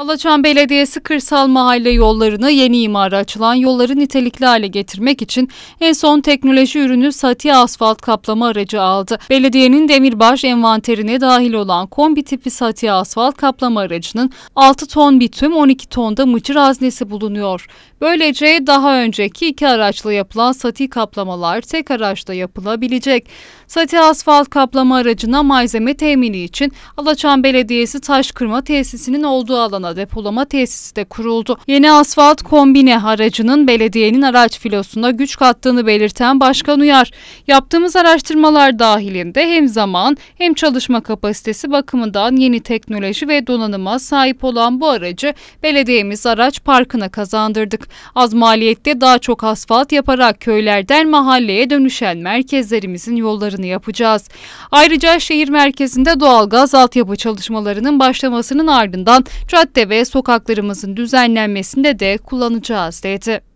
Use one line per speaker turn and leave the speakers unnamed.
Alaçam Belediyesi kırsal mahalle yollarını yeni imara açılan yolları nitelikli hale getirmek için en son teknoloji ürünü sati asfalt kaplama aracı aldı. Belediyenin demirbaş envanterine dahil olan kombi tipi sati asfalt kaplama aracının 6 ton bitüm 12 tonda mıcır haznesi bulunuyor. Böylece daha önceki iki araçla yapılan sati kaplamalar tek araçta yapılabilecek. Sati asfalt kaplama aracına malzeme temini için Alaçam Belediyesi taş kırma tesisinin olduğu alana alanla depolama tesisi de kuruldu. Yeni asfalt kombine aracının belediyenin araç filosuna güç kattığını belirten Başkan Uyar. Yaptığımız araştırmalar dahilinde hem zaman hem çalışma kapasitesi bakımından yeni teknoloji ve donanıma sahip olan bu aracı belediyemiz araç parkına kazandırdık. Az maliyette daha çok asfalt yaparak köylerden mahalleye dönüşen merkezlerimizin yollarını yapacağız. Ayrıca şehir merkezinde doğalgaz altyapı çalışmalarının başlamasının ardından cadde ve sokaklarımızın düzenlenmesinde de kullanacağız dedi.